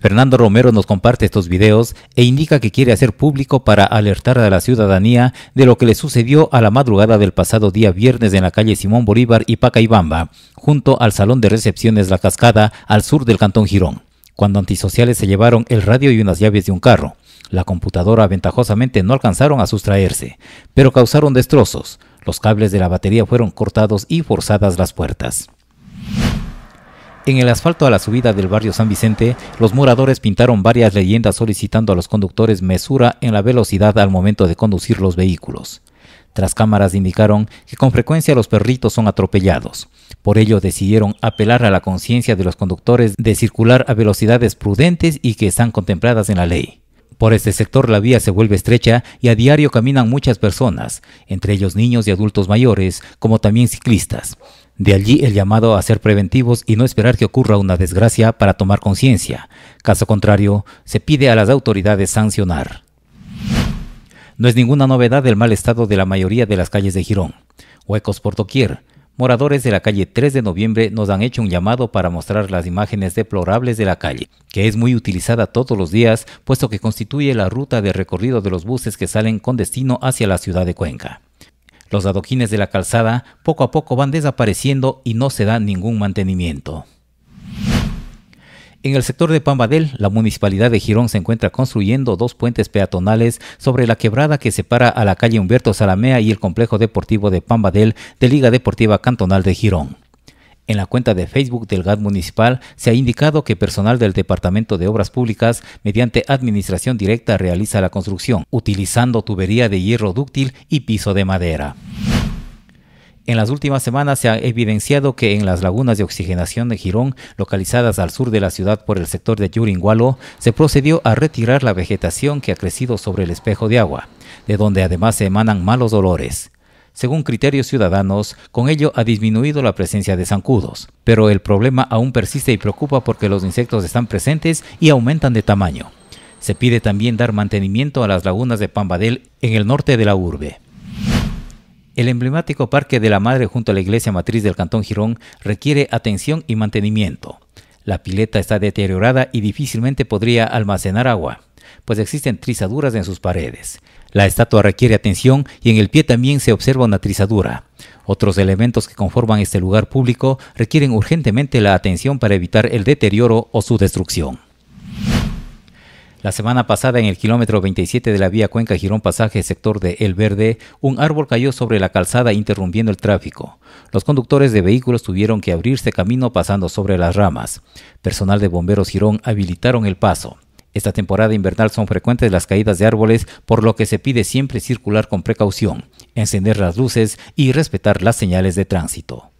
Fernando Romero nos comparte estos videos e indica que quiere hacer público para alertar a la ciudadanía de lo que le sucedió a la madrugada del pasado día viernes en la calle Simón Bolívar y Pacaibamba, junto al Salón de Recepciones La Cascada al sur del Cantón Girón, cuando antisociales se llevaron el radio y unas llaves de un carro. La computadora ventajosamente no alcanzaron a sustraerse, pero causaron destrozos. Los cables de la batería fueron cortados y forzadas las puertas. En el asfalto a la subida del barrio San Vicente, los moradores pintaron varias leyendas solicitando a los conductores mesura en la velocidad al momento de conducir los vehículos. Tras cámaras indicaron que con frecuencia los perritos son atropellados. Por ello decidieron apelar a la conciencia de los conductores de circular a velocidades prudentes y que están contempladas en la ley. Por este sector la vía se vuelve estrecha y a diario caminan muchas personas, entre ellos niños y adultos mayores, como también ciclistas. De allí el llamado a ser preventivos y no esperar que ocurra una desgracia para tomar conciencia. Caso contrario, se pide a las autoridades sancionar. No es ninguna novedad el mal estado de la mayoría de las calles de Girón. Huecos por doquier, Moradores de la calle 3 de noviembre nos han hecho un llamado para mostrar las imágenes deplorables de la calle, que es muy utilizada todos los días, puesto que constituye la ruta de recorrido de los buses que salen con destino hacia la ciudad de Cuenca. Los adoquines de la calzada poco a poco van desapareciendo y no se da ningún mantenimiento. En el sector de Pambadel, la municipalidad de Girón se encuentra construyendo dos puentes peatonales sobre la quebrada que separa a la calle Humberto Salamea y el complejo deportivo de Pambadel de Liga Deportiva Cantonal de Girón. En la cuenta de Facebook del GAD municipal se ha indicado que personal del Departamento de Obras Públicas, mediante administración directa, realiza la construcción, utilizando tubería de hierro dúctil y piso de madera. En las últimas semanas se ha evidenciado que en las lagunas de oxigenación de Girón, localizadas al sur de la ciudad por el sector de Yuringualo, se procedió a retirar la vegetación que ha crecido sobre el espejo de agua, de donde además se emanan malos olores según criterios ciudadanos, con ello ha disminuido la presencia de zancudos. Pero el problema aún persiste y preocupa porque los insectos están presentes y aumentan de tamaño. Se pide también dar mantenimiento a las lagunas de Pambadel en el norte de la urbe. El emblemático Parque de la Madre junto a la iglesia matriz del Cantón Girón requiere atención y mantenimiento. La pileta está deteriorada y difícilmente podría almacenar agua pues existen trizaduras en sus paredes. La estatua requiere atención y en el pie también se observa una trizadura. Otros elementos que conforman este lugar público requieren urgentemente la atención para evitar el deterioro o su destrucción. La semana pasada, en el kilómetro 27 de la vía Cuenca Girón Pasaje, sector de El Verde, un árbol cayó sobre la calzada interrumpiendo el tráfico. Los conductores de vehículos tuvieron que abrirse camino pasando sobre las ramas. Personal de bomberos Girón habilitaron el paso. Esta temporada invernal son frecuentes las caídas de árboles, por lo que se pide siempre circular con precaución, encender las luces y respetar las señales de tránsito.